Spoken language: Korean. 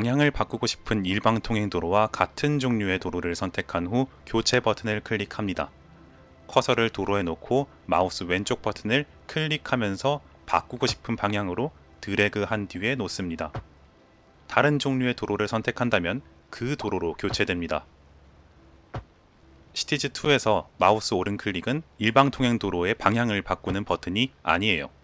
방향을 바꾸고 싶은 일방통행 도로와 같은 종류의 도로를 선택한 후 교체 버튼을 클릭합니다. 커서를 도로에 놓고 마우스 왼쪽 버튼을 클릭하면서 바꾸고 싶은 방향으로 드래그한 뒤에 놓습니다. 다른 종류의 도로를 선택한다면 그 도로로 교체됩니다. 시티즈2에서 마우스 오른클릭은 일방통행 도로의 방향을 바꾸는 버튼이 아니에요.